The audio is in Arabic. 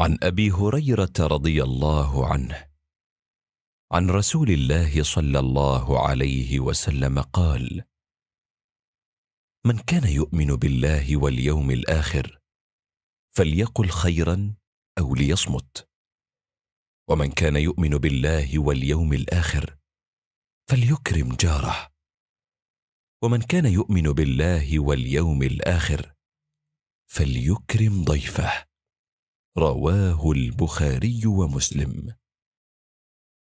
عن ابي هريره رضي الله عنه عن رسول الله صلى الله عليه وسلم قال من كان يؤمن بالله واليوم الاخر فليقل خيرا او ليصمت ومن كان يؤمن بالله واليوم الاخر فليكرم جاره ومن كان يؤمن بالله واليوم الاخر فليكرم ضيفه رواه البخاري ومسلم